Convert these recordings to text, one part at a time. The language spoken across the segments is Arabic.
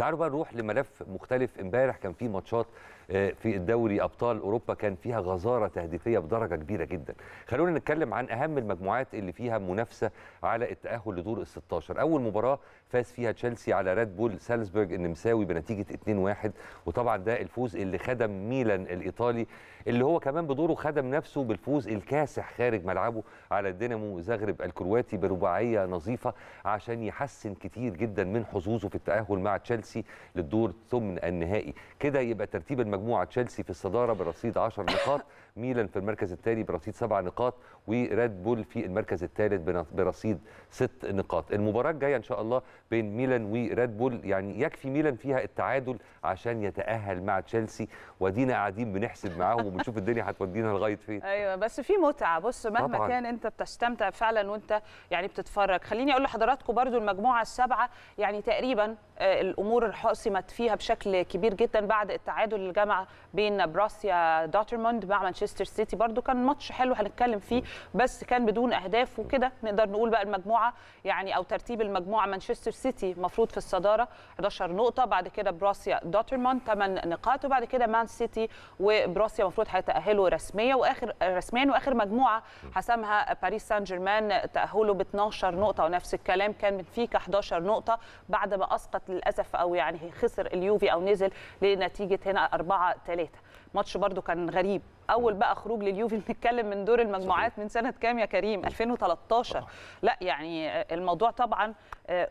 تعالوا بقى نروح لملف مختلف امبارح كان في ماتشات آه، في الدوري ابطال اوروبا كان فيها غزاره تهديفيه بدرجه كبيره جدا خلونا نتكلم عن اهم المجموعات اللي فيها منافسه على التاهل لدور ال16 اول مباراه فاز فيها تشيلسي على راد بول سالزبورج النمساوي بنتيجه 2-1 وطبعا ده الفوز اللي خدم ميلان الايطالي اللي هو كمان بدوره خدم نفسه بالفوز الكاسح خارج ملعبه على الدينامو زغرب الكرواتي برباعيه نظيفه عشان يحسن كتير جدا من حظوظه في التاهل مع تشيلسي تشيلسي للدور ثمن النهائي كده يبقى ترتيب المجموعه تشيلسي في الصداره برصيد 10 نقاط ميلان في المركز الثاني برصيد 7 نقاط وريد بول في المركز الثالث برصيد 6 نقاط المباراه الجايه ان شاء الله بين ميلان وريد بول يعني يكفي ميلان فيها التعادل عشان يتاهل مع تشيلسي ودينا قاعدين بنحسب معاهم وبنشوف الدنيا هتودينا لغايه فين ايوه بس في متعه بص مهما طبعاً. كان انت بتستمتع فعلا وانت يعني بتتفرج خليني اقول لحضراتكم برضو المجموعه السبعه يعني تقريبا آه، الامور الامور حسمت فيها بشكل كبير جدا بعد التعادل اللي جمع بين براسيا دوترموند مع مانشستر سيتي برده كان ماتش حلو هنتكلم فيه بس كان بدون اهداف وكده نقدر نقول بقى المجموعه يعني او ترتيب المجموعه مانشستر سيتي مفروض في الصداره 11 نقطه بعد كده براسيا دوترموند 8 نقاط وبعد كده مان سيتي وبروسيا المفروض هيتاهلوا رسميا واخر رسميا واخر مجموعه حسمها باريس سان جيرمان تاهله ب 12 نقطه ونفس الكلام كان بنفيكا 11 نقطه بعد ما اسقط للاسف او يعني خسر اليوفي او نزل لنتيجه هنا 4 3 ماتش برده كان غريب اول بقى خروج لليوفي بنتكلم من دور المجموعات من سنه كام يا كريم 2013 لا يعني الموضوع طبعا آه،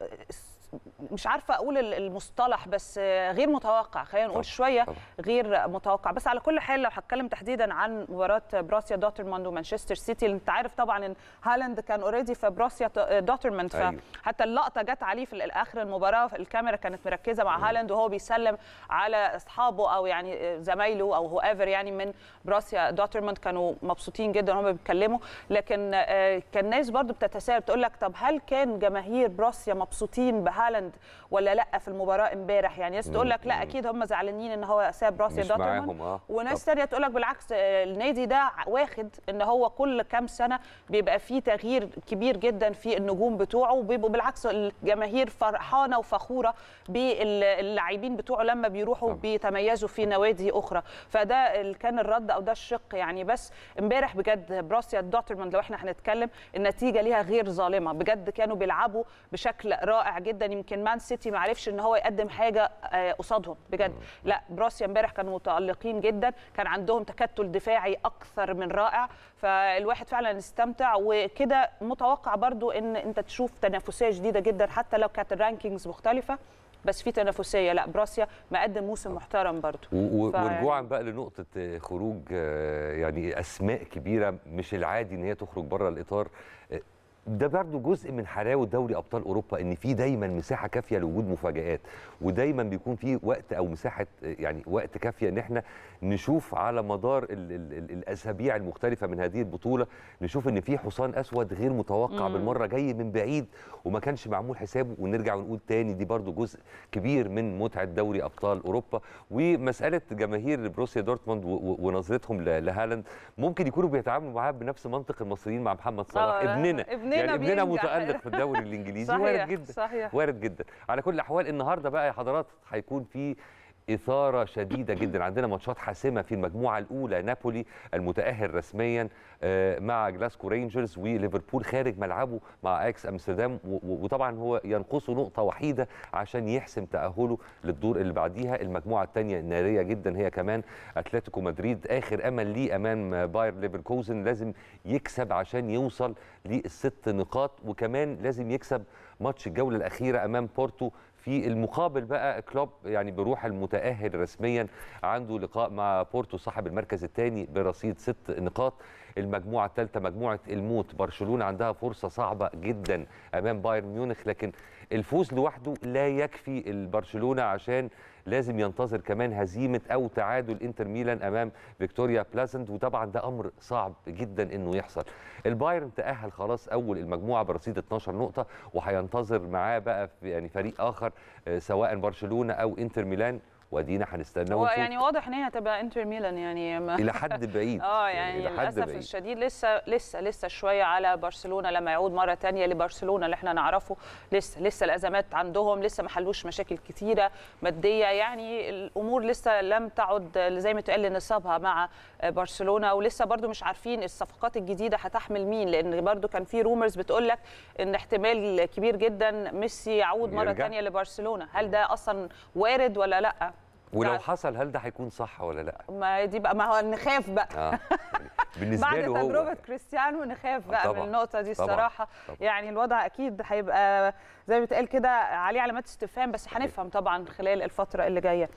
مش عارفه اقول المصطلح بس غير متوقع خلينا نقول شويه غير متوقع بس على كل حال لو هتكلم تحديدا عن مباراه براسيا دوترموند ومانشستر سيتي انت عارف طبعا ان هالاند كان اوريدي في براسيا دوترموند أيوه. فحتى اللقطه جت عليه في الاخر المباراه الكاميرا كانت مركزه مع أيوه. هالاند وهو بيسلم على اصحابه او يعني زمايله او هو ايفر يعني من براسيا دوترموند كانوا مبسوطين جدا وهم بيتكلموا لكن آه، كان ناس برضو بتتساءل بتقول لك طب هل كان جماهير براسيا مبسوطين بها هالاند ولا لا في المباراه امبارح يعني ناس تقول لك لا اكيد هم زعلانين ان هو ساب راسيا دورتموند آه. وناس ثانيه تقول لك بالعكس آه، النادي ده واخد ان هو كل كام سنه بيبقى فيه تغيير كبير جدا في النجوم بتوعه وبيبقوا بالعكس الجماهير فرحانه وفخوره باللاعبين بتوعه لما بيروحوا طبعا. بيتميزوا في نوادي اخرى فده كان الرد او ده الشق يعني بس امبارح بجد براسيا دورتموند لو احنا هنتكلم النتيجه ليها غير ظالمه بجد كانوا بيلعبوا بشكل رائع جدا يعني يمكن مان سيتي ما عرفش ان هو يقدم حاجه آه، قصادهم بجد لا بروسيا امبارح كانوا متالقين جدا كان عندهم تكتل دفاعي اكثر من رائع فالواحد فعلا استمتع وكده متوقع برضو ان انت تشوف تنافسيه جديده جدا حتى لو كانت الرانكينجز مختلفه بس في تنافسيه لا بروسيا مقدم موسم محترم برضو ورجوعا بقى لنقطه آه، خروج آه، يعني اسماء كبيره مش العادي ان هي تخرج بره الاطار ده برضو جزء من حلاوه دوري ابطال اوروبا ان في دايما مساحه كافيه لوجود مفاجات ودايما بيكون في وقت او مساحه يعني وقت كافيه ان احنا نشوف على مدار الـ الـ الـ الاسابيع المختلفه من هذه البطوله نشوف ان في حصان اسود غير متوقع مم. بالمره جاي من بعيد وما كانش معمول حسابه ونرجع ونقول تاني دي برضو جزء كبير من متعه دوري ابطال اوروبا ومساله جماهير بروسيا دورتموند ونظرتهم لهالاند ممكن يكونوا بيتعاملوا معاه بنفس منطق المصريين مع محمد صلاح آه، ابننا ابننا يعني ابننا متالق في الدوري الانجليزي صحيح وارد جدا صحيح وارد جدا على كل الاحوال النهارده بقى يا حضرات هيكون في اثاره شديده جدا عندنا ماتشات حاسمه في المجموعه الاولى نابولي المتاهل رسميا آه، مع جلاسكو رينجرز وليفربول خارج ملعبه مع اكس امستردام وطبعا هو ينقصه نقطه وحيده عشان يحسم تاهله للدور اللي بعديها المجموعه الثانيه ناريه جدا هي كمان اتلتيكو مدريد اخر امل ليه امام باير ليفركوزن لازم يكسب عشان يوصل للست نقاط وكمان لازم يكسب ماتش الجوله الاخيره امام بورتو في المقابل بقى كلوب يعني بروح المتاهل رسميا عنده لقاء مع بورتو صاحب المركز الثاني برصيد ست نقاط المجموعه الثالثه مجموعه الموت برشلونه عندها فرصه صعبه جدا امام بايرن ميونخ لكن الفوز لوحده لا يكفي البرشلونه عشان لازم ينتظر كمان هزيمه او تعادل انتر ميلان امام فيكتوريا بلازنت وطبعا ده امر صعب جدا انه يحصل البايرن تاهل خلاص اول المجموعه برصيد 12 نقطه وهينتظر معاه بقى يعني فريق اخر آه، سواء برشلونه او انتر ميلان وادينا هنستنى ونشوف يعني واضح ان هي هتبقى انتر ميلان يعني ما الى حد بعيد اه يعني, يعني للاسف بعيد. الشديد لسه لسه لسه شويه على برشلونه لما يعود مره ثانيه لبرشلونه اللي احنا نعرفه لسه لسه الازمات عندهم لسه ما حلوش مشاكل كثيره ماديه يعني الامور لسه لم تعد زي ما تقال نصابها مع برشلونه ولسه برده مش عارفين الصفقات الجديده هتحمل مين لان برده كان في رومرز بتقول لك ان احتمال كبير جدا ميسي يعود مره ثانيه لبرشلونه هل ده اصلا وارد ولا لا ولو بعد... حصل هل ده هيكون صح ولا لا ما دي بقى ما هو نخاف بقى آه. بالنسبه بعد له تجربه هو. كريستيانو نخاف بقى طبعًا. من النقطه دي الصراحه طبعًا. يعني الوضع اكيد هيبقى زي ما بيتقال كده عليه علامات استفهام بس هنفهم طبعا خلال الفتره اللي جايه